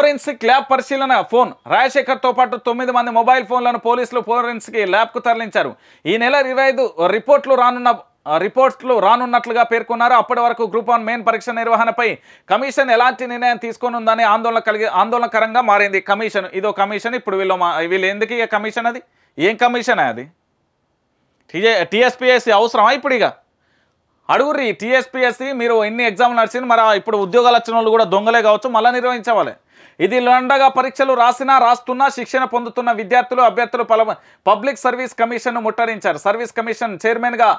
forensic lab పరిశీలన phone రాజశేఖర్తో పాటు తొమ్మిది మంది మొబైల్ ఫోన్లను పోలీసులు ఫోరెన్సిక్ ల్యాబ్కు తరలించారు ఈ నెల ఇరవై రిపోర్ట్లు రానున్న రిపోర్ట్లు రానున్నట్లుగా పేర్కొన్నారు అప్పటి వరకు గ్రూప్ వన్ మెయిన్ పరీక్ష నిర్వహణపై కమిషన్ ఎలాంటి నిర్ణయం తీసుకొనుందని ఆందోళన కలిగి ఆందోళనకరంగా మారింది కమిషన్ ఇదో కమిషన్ ఇప్పుడు వీళ్ళు వీళ్ళు ఎందుకు ఇక కమిషన్ అది ఏం కమిషన్ అది టీఏ అవసరమా ఇప్పుడు ఇక అడుగురి టీఎస్పీఎస్సీ మీరు ఎన్ని ఎగ్జామ్లు నడిచింది మరి ఇప్పుడు ఉద్యోగాలు వచ్చిన వాళ్ళు కూడా దొంగలే కావచ్చు మళ్ళీ నిర్వహించవాలి ఇది లొండగా పరీక్షలు రాసినా రాస్తున్నా శిక్షణ పొందుతున్న విద్యార్థులు అభ్యర్థులు పబ్లిక్ సర్వీస్ కమిషన్ను ముట్టడించారు సర్వీస్ కమిషన్ చైర్మన్గా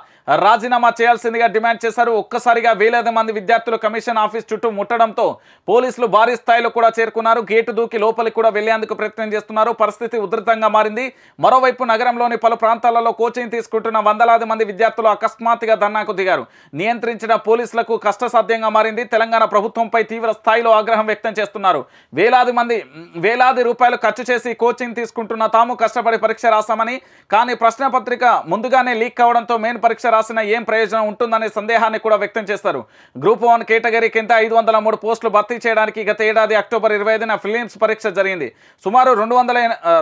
రాజీనామా చేయాల్సిందిగా డిమాండ్ చేశారు ఒక్కసారిగా వేలాది మంది విద్యార్థులు కమిషన్ ఆఫీస్ చుట్టూ ముట్టడంతో పోలీసులు భారీ స్థాయిలో కూడా చేరుకున్నారు గేటు దూకి లోపలికి కూడా వెళ్లేందుకు ప్రయత్నం చేస్తున్నారు పరిస్థితి ఉధృతంగా మారింది మరోవైపు నగరంలోని పలు ప్రాంతాలలో కోచింగ్ తీసుకుంటున్న వందలాది మంది విద్యార్థులు అకస్మాత్తుగా ధర్నాకు దిగారు నియంత్రించిన పోలీసులకు కష్టసాధ్యంగా మారింది తెలంగాణ ప్రభుత్వంపై తీవ్ర స్థాయిలో ఆగ్రహం వ్యక్తం చేస్తున్నారు వేలాది మంది వేలాది రూపాయలు ఖర్చు చేసి కోచింగ్ తీసుకుంటున్న తాము కష్టపడి పరీక్ష రాసామని కానీ ప్రశ్నపత్రిక ముందుగానే లీక్ కావడంతో మెయిన్ పరీక్ష రాసిన ఏం ప్రయోజనం ఉంటుందనే సందేహాన్ని కూడా వ్యక్తం చేస్తారు గ్రూప్ వన్ కేటగిరీ కింద ఐదు వందల మూడు పోస్టులు భర్తీ చేయడానికి గత ఏడాది అక్టోబర్ ఇరవై ఐదున ఫిలిమ్స్ పరీక్ష జరిగింది సుమారు రెండు వందల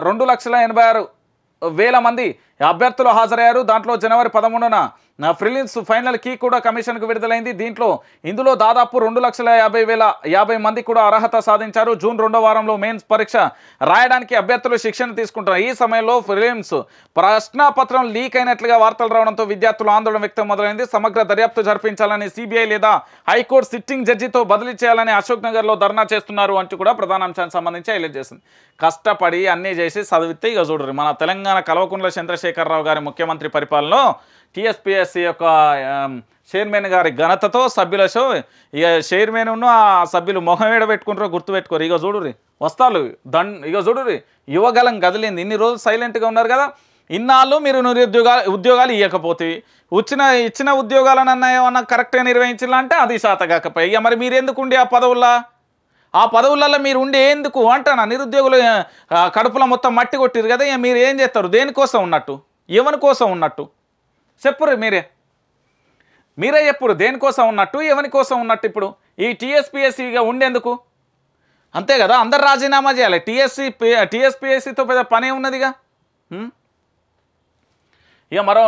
రెండు లక్షల ఎనభై ఆరు వేల మంది అభ్యర్థులు హాజరయ్యారు దాంట్లో జనవరి పదమూడున ఫ్రిలిన్స్ ఫైనల్ కీ కూడా కమిషన్కు విడుదలైంది దీంట్లో ఇందులో దాదాపు రెండు లక్షల యాభై వేల యాభై మంది కూడా అర్హత సాధించారు జూన్ రెండో వారంలో మెయిన్స్ పరీక్ష రాయడానికి అభ్యర్థులు శిక్షణ తీసుకుంటారు ఈ సమయంలో ఫ్రిలిమ్స్ ప్రశ్నాపత్రం లీక్ అయినట్లుగా వార్తలు రావడంతో విద్యార్థులు ఆందోళన వ్యక్తం మొదలైంది సమగ్ర దర్యాప్తు జరిపించాలని సిబిఐ లేదా హైకోర్టు సిట్టింగ్ జడ్జితో బదిలీ చేయాలని అశోక్ నగర్లో ధర్నా చేస్తున్నారు అంటూ కూడా ప్రధాన అంశానికి సంబంధించి హైలైట్ చేసింది కష్టపడి అన్నీ చేసి చదివితే ఇక చూడరు మన తెలంగాణ కల్వకుంట్ల చంద్రశేఖర్ రావు గారి ముఖ్యమంత్రి పరిపాలనలో టిఎస్పిఎస్సి యొక్క చైర్మన్ గారి ఘనతతో సభ్యులతో ఇక చైర్మన్ను ఆ సభ్యులు మొహం ఏడ పెట్టుకుంటారో గుర్తుపెట్టుకోరు ఇక చూడురి వస్తాలు దండ్ ఇక చూడురి యువగలం కదిలింది ఇన్ని రోజులు సైలెంట్గా ఉన్నారు కదా ఇన్నాళ్ళు మీరు నిరుద్యోగాలు ఉద్యోగాలు ఇవ్వకపోతే వచ్చిన ఇచ్చిన ఉద్యోగాలనన్నా ఏమన్నా కరెక్ట్గా నిర్వహించాలంటే అది కాకపోయి ఇక మరి మీరెందుకు ఉండే ఆ పదవుల్లో ఆ పదవులలో మీరు ఉండి ఎందుకు అంటానా నిరుద్యోగులు కడుపులో మొత్తం మట్టి కొట్టిరు కదా ఇక మీరు ఏం చేస్తారు దేనికోసం ఉన్నట్టు ఎవని కోసం ఉన్నట్టు చెప్పురు మీరే మీరే చెప్పుడు దేనికోసం ఉన్నట్టు ఎవని కోసం ఉన్నట్టు ఇప్పుడు ఈ టీఎస్పిఎస్సిగా ఉండేందుకు అంతే కదా అందరు రాజీనామా చేయాలి టీఎస్సి టీఎస్పిఎస్సితో పెద్ద పనే ఉన్నదిగా ఇక మరో